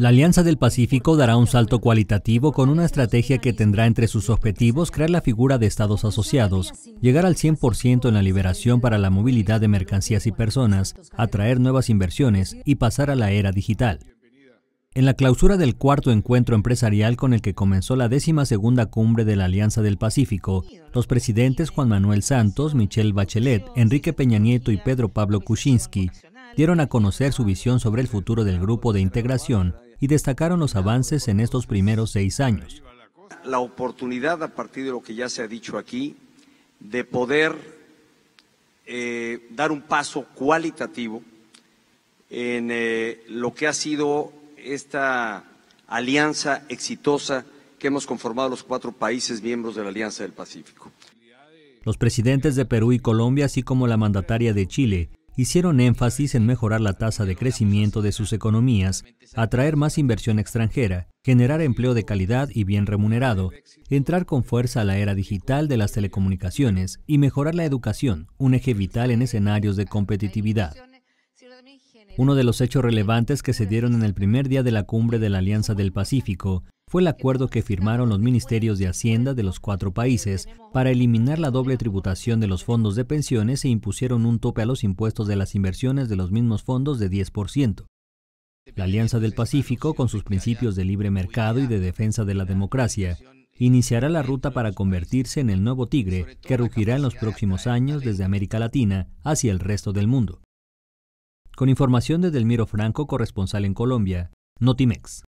La Alianza del Pacífico dará un salto cualitativo con una estrategia que tendrá entre sus objetivos crear la figura de estados asociados, llegar al 100% en la liberación para la movilidad de mercancías y personas, atraer nuevas inversiones y pasar a la era digital. En la clausura del cuarto encuentro empresarial con el que comenzó la décima segunda cumbre de la Alianza del Pacífico, los presidentes Juan Manuel Santos, Michelle Bachelet, Enrique Peña Nieto y Pedro Pablo Kuczynski dieron a conocer su visión sobre el futuro del grupo de integración y destacaron los avances en estos primeros seis años. La oportunidad, a partir de lo que ya se ha dicho aquí, de poder eh, dar un paso cualitativo en eh, lo que ha sido esta alianza exitosa que hemos conformado los cuatro países miembros de la Alianza del Pacífico. Los presidentes de Perú y Colombia, así como la mandataria de Chile, hicieron énfasis en mejorar la tasa de crecimiento de sus economías, atraer más inversión extranjera, generar empleo de calidad y bien remunerado, entrar con fuerza a la era digital de las telecomunicaciones y mejorar la educación, un eje vital en escenarios de competitividad. Uno de los hechos relevantes que se dieron en el primer día de la cumbre de la Alianza del Pacífico fue el acuerdo que firmaron los ministerios de Hacienda de los cuatro países para eliminar la doble tributación de los fondos de pensiones e impusieron un tope a los impuestos de las inversiones de los mismos fondos de 10%. La Alianza del Pacífico, con sus principios de libre mercado y de defensa de la democracia, iniciará la ruta para convertirse en el nuevo tigre que rugirá en los próximos años desde América Latina hacia el resto del mundo. Con información de Delmiro Franco, corresponsal en Colombia, Notimex.